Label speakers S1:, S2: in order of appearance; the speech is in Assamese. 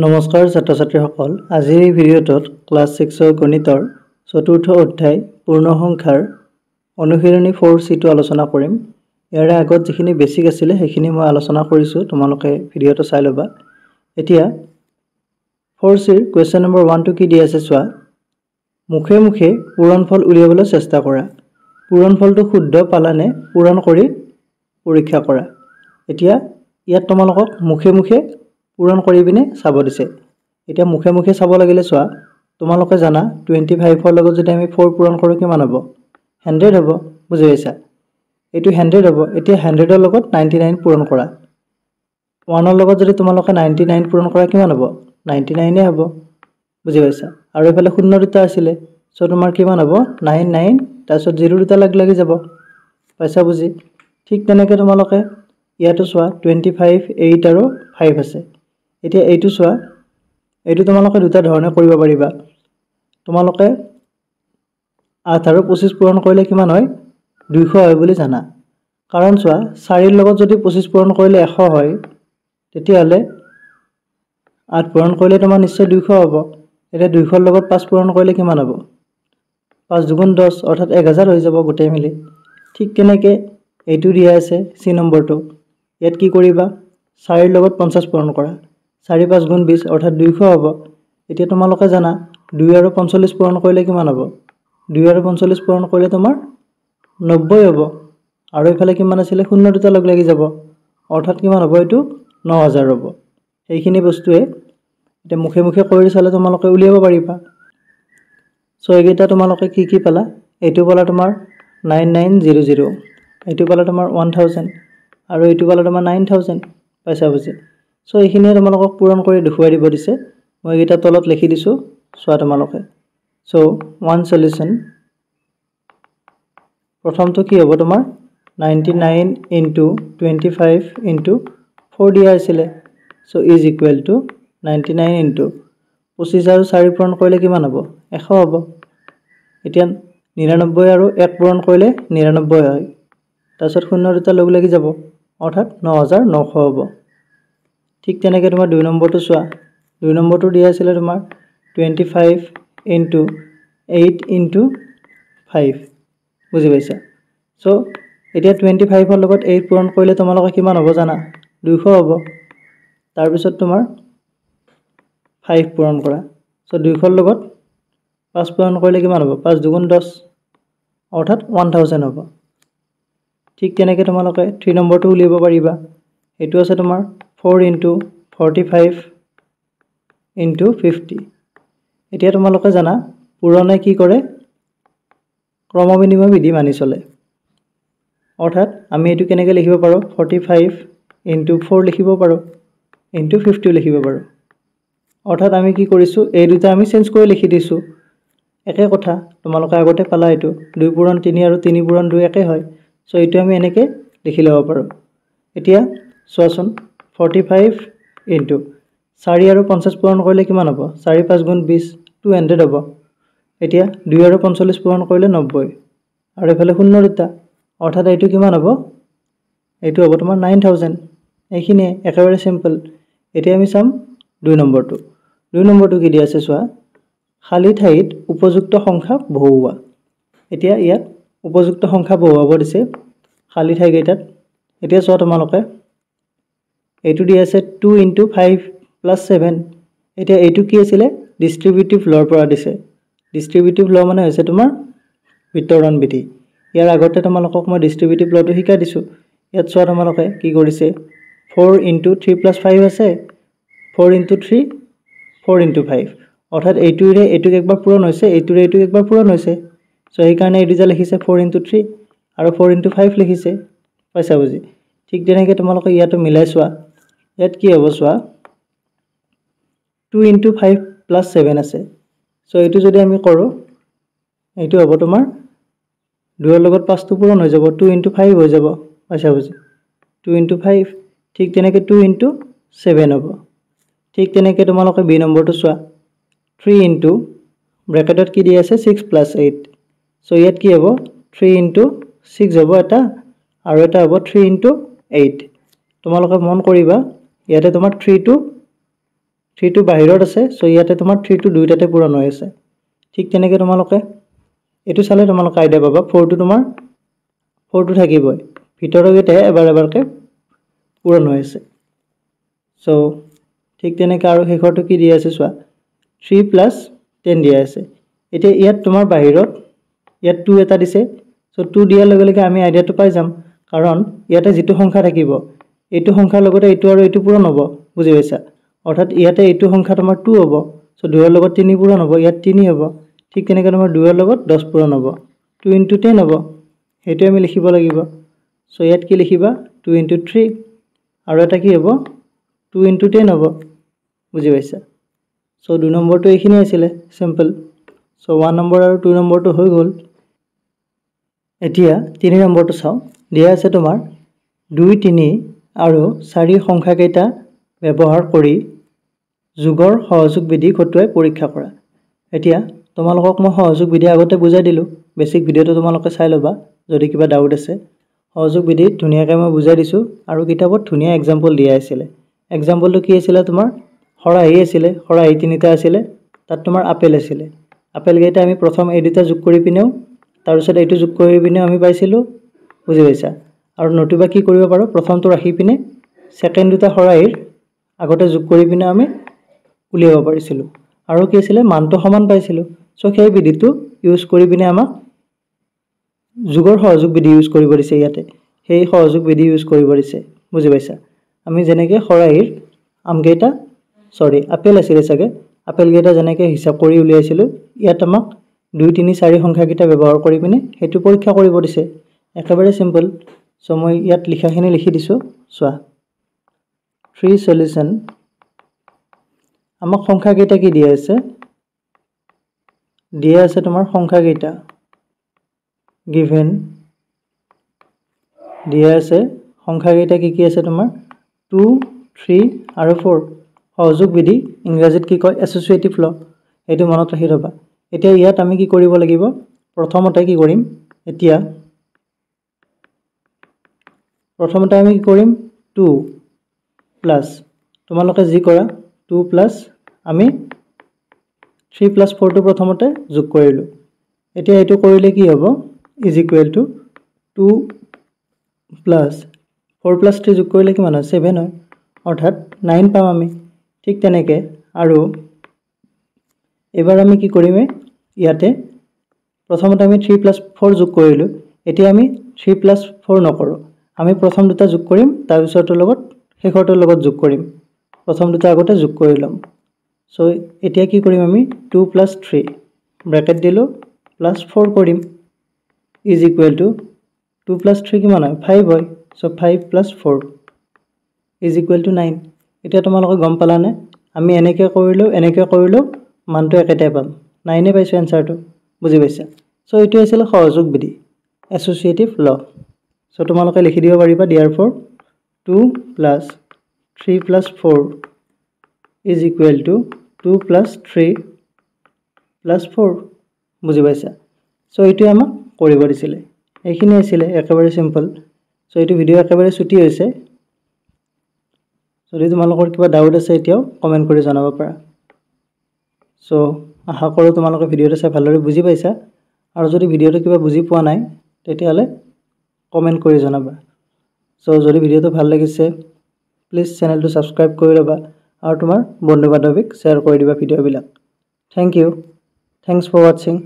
S1: নমস্কাৰ ছাত্ৰ ছাত্ৰীসকল আজিৰ এই ভিডিঅ'টোত ক্লাছ ছিক্সৰ গণিতৰ চতুৰ্থ অধ্যায় পূৰ্ণ সংখ্যাৰ অনুশীলনী ফ'ৰ চিটো আলোচনা কৰিম ইয়াৰে আগত যিখিনি বেছিক আছিলে সেইখিনি মই আলোচনা কৰিছোঁ তোমালোকে ভিডিঅ'টো চাই ল'বা এতিয়া ফ'ৰ চিৰ কুৱেশ্যন নম্বৰ ওৱানটো কি দি আছে চোৱা মুখে মুখে পূৰণ ফল উলিয়াবলৈ চেষ্টা কৰা পূৰণ ফলটো শুদ্ধ পালানে পূৰণ কৰি পৰীক্ষা কৰা এতিয়া ইয়াত তোমালোকক মুখে মুখে পূৰণ কৰি পিনে চাব দিছে এতিয়া মুখে মুখে চাব লাগিলে চোৱা তোমালোকে জানা টুৱেণ্টি ফাইভৰ লগত যদি আমি ফ'ৰ পূৰণ কৰোঁ কিমান হ'ব হাণ্ড্ৰেড হ'ব বুজি পাইছা এইটো হাণ্ড্ৰেড হ'ব এতিয়া হাণ্ড্ৰেডৰ লগত নাইণ্টি নাইন পূৰণ কৰা ওৱানৰ লগত যদি তোমালোকে নাইণ্টি নাইন পূৰণ কৰা কিমান হ'ব নাইণ্টি নাইনেই হ'ব বুজি পাইছা আৰু এইফালে শূন্য দুটা আছিলে চ' তোমাৰ কিমান হ'ব নাইন নাইন তাৰপিছত জিৰ' দুটা লাগি লাগি যাব পাইছা বুজি ঠিক তেনেকৈ তোমালোকে ইয়াতো চোৱা টুৱেণ্টি ফাইভ এইট আৰু ফাইভ আছে এতিয়া এইটো চোৱা এইটো তোমালোকে দুটা ধৰণে কৰিব পাৰিবা তোমালোকে আঠ আৰু পঁচিছ পূৰণ কৰিলে কিমান হয় দুইশ হয় বুলি জানা কাৰণ চোৱা চাৰিৰ লগত যদি পঁচিছ পূৰণ কৰিলে এশ হয় তেতিয়াহ'লে আঠ পূৰণ কৰিলে তোমাৰ নিশ্চয় দুইশ হ'ব এতিয়া দুইশৰ লগত পাঁচ পূৰণ কৰিলে কিমান হ'ব পাঁচ দুগুণ দহ অৰ্থাৎ এক হাজাৰ হৈ যাব গোটেই মিলি ঠিক তেনেকৈ এইটো দিয়া আছে চি নম্বৰটো ইয়াত কি কৰিবা চাৰিৰ লগত পঞ্চাছ পূৰণ কৰা চাৰি পাঁচ গুণ বিছ অৰ্থাৎ দুইশ হ'ব এতিয়া তোমালোকে জানা দুই আৰু পঞ্চল্লিছ পূৰণ কৰিলে কিমান হ'ব দুই আৰু পঞ্চল্লিছ পূৰণ কৰিলে তোমাৰ নব্বৈ হ'ব আৰু এইফালে কিমান আছিলে শূন্য দুটা লগ লাগি যাব অৰ্থাৎ কিমান হ'ব এইটো ন হাজাৰ হ'ব সেইখিনি বস্তুৱে এতিয়া মুখে মুখে কৰি চালে তোমালোকে উলিয়াব পাৰিবা ছ' এইকেইটা তোমালোকে কি কি পালা এইটো পালা তোমাৰ নাইন নাইন জিৰ' জিৰ' এইটো পালা তোমাৰ ওৱান থাউজেণ্ড আৰু এইটো পালা তোমাৰ নাইন থাউজেণ্ড পাইছা বুজি চ' এইখিনিয়ে তোমালোকক পূৰণ কৰি দেখুৱাই দিব দিছে মই এইকেইটা তলত লিখি দিছোঁ চোৱা তোমালোকে চ' ওৱান চলিউশ্যন প্ৰথমটো কি হ'ব তোমাৰ ninety nine into twenty five into four দিয়া আছিলে so' is equal to ninety nine into পঁচিছ আৰু চাৰি পূৰণ কৰিলে কিমান হ'ব এশ হ'ব এতিয়া নিৰান্নব্বৈ আৰু এক পূৰণ কৰিলে নিৰান্নব্বৈ হয় তাৰপিছত শূন্য দুটা লগ লাগি যাব অৰ্থাৎ ন হাজাৰ নশ হ'ব ঠিক তেনেকৈ তোমাৰ দুই নম্বৰটো চোৱা দুই নম্বৰটো দিয়া আছিলে তোমাৰ twenty five into eight into five বুজি পাইছা ছ' এতিয়া টুৱেণ্টি ফাইভৰ লগত এইট পূৰণ কৰিলে তোমালোকে কিমান হ'ব জানা দুইশ হ'ব তাৰপিছত তোমাৰ ফাইভ পূৰণ কৰা ছ' দুইশৰ লগত পাঁচ পূৰণ কৰিলে কিমান হ'ব পাঁচ দুগুণ দহ অৰ্থাৎ ওৱান থাউজেণ্ড হ'ব ঠিক তেনেকৈ তোমালোকে থ্ৰী নম্বৰটো উলিয়াব পাৰিবা সেইটো আছে তোমাৰ four into forty five into fifty এতিয়া তোমালোকে জানা পূৰণে কি কৰে ক্ৰম বিনিময় বিধি মানি চলে অৰ্থাৎ আমি এইটো কেনেকৈ লিখিব পাৰোঁ ফৰ্টি ফাইভ ইণ্টু ফ'ৰ লিখিব পাৰোঁ ইণ্টু ফিফটিও লিখিব পাৰোঁ অৰ্থাৎ আমি কি কৰিছোঁ এই দুটা আমি চেঞ্জ কৰি লিখি দিছোঁ একে কথা তোমালোকে আগতে পালা এইটো দুই পুৰণ তিনি আৰু তিনি পূৰণ দুই একে হয় চ' এইটো আমি এনেকৈ লিখি ল'ব পাৰোঁ এতিয়া চোৱাচোন ফৰ্টি ফাইভ ইণ্টু চাৰি আৰু পঞ্চাছ পূৰণ কৰিলে কিমান হ'ব চাৰি পাঁচ গুণ বিছ টু হাণ্ড্ৰেড হ'ব এতিয়া দুই আৰু পঞ্চল্লিছ পূৰণ কৰিলে নব্বৈ আৰু এইফালে ষোল্ল দুটা অৰ্থাৎ এইটো কিমান হ'ব এইটো হ'ব তোমাৰ নাইন থাউজেণ্ড এইখিনিয়ে একেবাৰে চিম্পল এতিয়া আমি চাম দুই নম্বৰটো দুই নম্বৰটো কি দিয়া আছে চোৱা খালী ঠাইত উপযুক্ত সংখ্যা বহুওৱা এতিয়া ইয়াত উপযুক্ত সংখ্যা বহুৱাব দিছে খালী ঠাইকেইটাত এতিয়া চোৱা তোমালোকে এইটো দিয়া আছে two into five plus seven এতিয়া এইটো কি আছিলে ডিষ্ট্ৰিবিউটিভ লৰ পৰা দিছে ডিষ্ট্ৰিবিউটিভ ল মানে হৈছে তোমাৰ বিতৰণ বিধি ইয়াৰ আগতে তোমালোকক মই ডিষ্ট্ৰিবিউটিভ লটো শিকাই দিছোঁ ইয়াত চোৱা তোমালোকে কি কৰিছে four into three plus five আছে four into three four into five অৰ্থাৎ এইটোৰে এইটোক একবাৰ পূৰণ হৈছে এইটোৰে এইটোক একবাৰ পূৰণ হৈছে চ' সেইকাৰণে এইটো যে লিখিছে ফ'ৰ ইন্টু থ্ৰী আৰু ফ'ৰ ইন্টু ফাইভ লিখিছে পাইছা বুজি ঠিক তেনেকৈ তোমালোকে ইয়াতো মিলাই চোৱা ইয়াত কি হ'ব চোৱা two into five plus seven আছে চ' এইটো যদি আমি কৰোঁ এইটো হ'ব তোমাৰ দুয়ৰ লগত পাঁচটো পূৰণ হৈ যাব টু ইণ্টু ফাইভ হৈ যাব পাইছা বুজি টু ইণ্টু ফাইভ ঠিক তেনেকৈ টু ইণ্টু ছেভেন হ'ব ঠিক তেনেকৈ তোমালোকে বি নম্বৰটো চোৱা থ্ৰী ইণ্টু ব্ৰেকেটত কি দি আছে ছিক্স প্লাছ এইট চ' ইয়াত কি হ'ব থ্ৰী ইণ্টু ছিক্স হ'ব এটা আৰু এটা হ'ব থ্ৰী ইণ্টু এইট তোমালোকে মন কৰিবা ইয়াতে তোমাৰ থ্ৰীটো থ্ৰীটো বাহিৰত আছে চ' ইয়াতে তোমাৰ থ্ৰীটো দুইটাতে পূৰণ হৈ আছে ঠিক তেনেকৈ তোমালোকে এইটো চালে তোমালোকে আইডিয়া পাবা ফ'ৰটো তোমাৰ ফ'ৰটো থাকিবই ভিতৰকেইটাহে এবাৰ এবাৰকৈ পূৰণ হৈ আছে চ' ঠিক তেনেকৈ আৰু শেষৰটো কি দিয়া আছে চোৱা থ্ৰী প্লাছ টেন দিয়া আছে এতিয়া ইয়াত তোমাৰ বাহিৰত ইয়াত টু এটা দিছে চ' টু দিয়াৰ লগে লগে আমি আইডিয়াটো পাই যাম কাৰণ ইয়াতে যিটো সংখ্যা থাকিব এইটো সংখ্যাৰ লগতে এইটো আৰু এইটো পূৰণ হ'ব বুজি পাইছা অৰ্থাৎ ইয়াতে এইটো সংখ্যা তোমাৰ টু হ'ব চ' দুয়ৰ লগত তিনি পূৰণ হ'ব ইয়াত তিনি হ'ব ঠিক তেনেকৈ তোমাৰ দুয়ৰ লগত দহ পূৰণ হ'ব টু ইণ্টু টেন হ'ব সেইটোৱে আমি লিখিব লাগিব চ' ইয়াত কি লিখিবা টু ইণ্টু থ্ৰী আৰু এটা কি হ'ব টু ইণ্টু টেন হ'ব বুজি পাইছা চ' দুই নম্বৰটো এইখিনিয়ে আছিলে চিম্পল চ' ওৱান নম্বৰ আৰু টু নম্বৰটো হৈ গ'ল এতিয়া তিনি নম্বৰটো চাওঁ দিয়া আছে তোমাৰ দুই তিনি আৰু চাৰি সংখ্যাকেইটা ব্যৱহাৰ কৰি যোগৰ সহযোগ বিধি খটুৱাই পৰীক্ষা কৰা এতিয়া তোমালোকক মই সহযোগ বিধি আগতে বুজাই দিলোঁ বেছিক ভিডিঅ'টো তোমালোকে চাই ল'বা যদি কিবা ডাউট আছে সহযোগ বিধি ধুনীয়াকৈ মই বুজাই দিছোঁ আৰু কিতাপত ধুনীয়া এক্সাম্পল দিয়া আছিলে এক্সাম্পলটো কি আছিলে তোমাৰ শৰাহী আছিলে শৰাহি তিনিটা আছিলে তাত তোমাৰ আপেল আছিলে আপেলকেইটা আমি প্ৰথম এই দুটা যোগ কৰি পিনেও তাৰপিছত এইটো যোগ কৰি পিনেও আমি পাইছিলোঁ বুজি পাইছা আৰু নতুবা কি কৰিব পাৰোঁ প্ৰথমটো ৰাখি পিনে ছেকেণ্ড দুটা শৰাইৰ আগতে যোগ কৰি পিনে আমি উলিয়াব পাৰিছিলোঁ আৰু কি আছিলে মানটো সমান পাইছিলোঁ চ' সেই বিধিটো ইউজ কৰি পিনে আমাক যোগৰ সহযোগ বিধি ইউজ কৰিব দিছে ইয়াতে সেই সহযোগ বিধি ইউজ কৰিব দিছে বুজি পাইছা আমি যেনেকৈ শৰাইৰ আমকেইটা চৰি আপেল আছিলে চাগে আপেলকেইটা যেনেকৈ হিচাপ কৰি উলিয়াইছিলোঁ ইয়াত আমাক দুই তিনি চাৰি সংখ্যাকেইটা ব্যৱহাৰ কৰি পিনে সেইটো পৰীক্ষা কৰিব দিছে একেবাৰে ছিম্পল চ' মই ইয়াত লিখাখিনি লিখি দিছোঁ চোৱা থ্ৰী চলিউশ্যন আমাক সংখ্যাকেইটা কি দিয়া আছে দিয়া আছে তোমাৰ সংখ্যাকেইটা গিভেন দিয়া আছে সংখ্যাকেইটা কি কি আছে তোমাৰ টু থ্ৰী আৰু ফ'ৰ সহযোগ বিধি ইংৰাজীত কি কয় এছ'চিয়েটিভ ল সেইটো মনত ৰাখি থ'বা এতিয়া ইয়াত আমি কি কৰিব লাগিব প্ৰথমতে কি কৰিম এতিয়া প্ৰথমতে আমি কৰিম টু প্লাছ তোমালোকে যি কৰা টু প্লাছ আমি থ্ৰী প্লাছ ফ'ৰটো প্ৰথমতে যোগ কৰিলোঁ এতিয়া এইটো কৰিলে কি হ'ব is equal to two plus four plus three যোগ কৰিলে কিমান হয় ছেভেন হয় অৰ্থাৎ নাইন পাম আমি ঠিক তেনেকৈ আৰু এইবাৰ আমি কি কৰিমে ইয়াতে প্ৰথমতে আমি থ্ৰী প্লাছ ফ'ৰ যোগ কৰিলোঁ এতিয়া আমি থ্ৰী প্লাছ ফ'ৰ নকৰোঁ আমি প্ৰথম দুটা যোগ কৰিম তাৰপিছৰটোৰ লগত শেষৰটোৰ লগত যোগ কৰিম প্ৰথম দুটা আগতে যোগ কৰি ল'ম চ' এতিয়া কি কৰিম আমি টু প্লাছ থ্ৰী ব্ৰেকেট দিলোঁ প্লাছ ফ'ৰ কৰিম is equal to two plus three কিমান হয় ফাইভ হয় চ' five plus four is equal to nine এতিয়া তোমালোকে গম পালানে আমি এনেকৈ কৰিলেও এনেকৈ কৰিলেও মানটো একেটাই পাম নাইনে পাইছোঁ এনচাৰটো বুজি পাইছা চ' এইটো আছিলে সহযোগ বিধি এছ'চিয়েটিভ ল' চ' তোমালোকে লিখি দিব পাৰিবা dear for two plus three plus four is equal to two plus three plus four বুজি পাইছা চ' এইটোৱে আমাক কৰিব দিছিলে এইখিনি আছিলে একেবাৰে চিম্পল চ' এইটো ভিডিঅ' একেবাৰে ছুটি হৈছে যদি তোমালোকৰ কিবা ডাউট আছে এতিয়াও কমেণ্ট কৰি জনাব পাৰা চ' আশা কৰোঁ তোমালোকে ভিডিঅ'টো চাই ভালদৰে বুজি পাইছা আৰু যদি ভিডিঅ'টো কিবা বুজি পোৱা নাই তেতিয়াহ'লে কমেণ্ট কৰি জনাবা চ' যদি ভিডিঅ'টো ভাল লাগিছে প্লিজ চেনেলটো ছাবস্ক্ৰাইব কৰি ল'বা আৰু তোমাৰ বন্ধু বান্ধৱীক শ্বেয়াৰ কৰি দিবা ভিডিঅ'বিলাক থেংক ইউ থেংকছ ফৰ ৱাটছিং